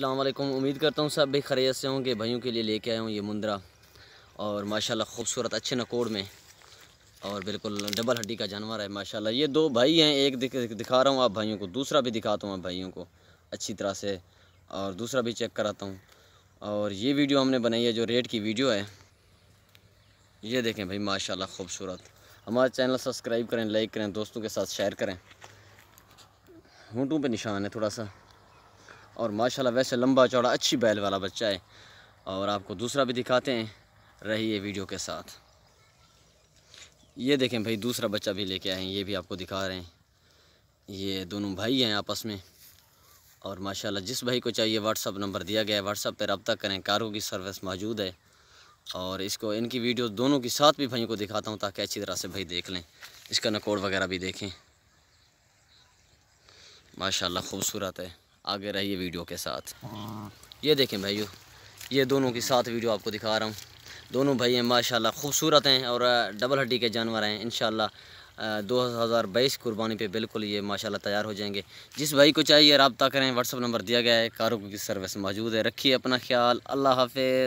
असलम उम्मीद करता हूँ सब भी खरीत से होंगे भाइयों के लिए लेके आया हूँ ये मुंद्रा और माशाल्लाह खूबसूरत अच्छे नकोड़ में और बिल्कुल डबल हड्डी का जानवर है माशाल्लाह ये दो भाई हैं एक दिखा रहा हूँ आप भाइयों को दूसरा भी दिखाता हूँ आप भाइयों को अच्छी तरह से और दूसरा भी चेक कराता हूँ और ये वीडियो हमने बनाई है जो रेट की वीडियो है ये देखें भाई माशा खूबसूरत हमारा चैनल सब्सक्राइब करें लाइक करें दोस्तों के साथ शेयर करें होटों पर निशान है थोड़ा सा और माशाल्लाह वैसे लंबा चौड़ा अच्छी बैल वाला बच्चा है और आपको दूसरा भी दिखाते हैं रहिए वीडियो के साथ ये देखें भाई दूसरा बच्चा भी लेके आए हैं ये भी आपको दिखा रहे हैं ये दोनों भाई हैं आपस में और माशाल्लाह जिस भाई को चाहिए व्हाट्सअप नंबर दिया गया है व्हाट्सअप पर रबता करें कारों की सर्विस मौजूद है और इसको इनकी वीडियो दोनों के साथ भी भाइयों को दिखाता हूँ ताकि अच्छी तरह से भाई देख लें इसका नकोड़ वगैरह भी देखें माशाल्लाह खूबसूरत है आगे रहिए वीडियो के साथ ये देखें भाइयों ये दोनों की साथ वीडियो आपको दिखा रहा हूँ दोनों भाई हैं माशाल्लाह खूबसूरत हैं और डबल हड्डी के जानवर हैं इन दो हज़ार बाईस कुर्बानी पे बिल्कुल ये माशाल्लाह तैयार हो जाएंगे जिस भाई को चाहिए रबता करें व्हाट्सअप नंबर दिया गया है कारों की सर्विस मौजूद है रखिए अपना ख्याल अल्लाह हाफिज़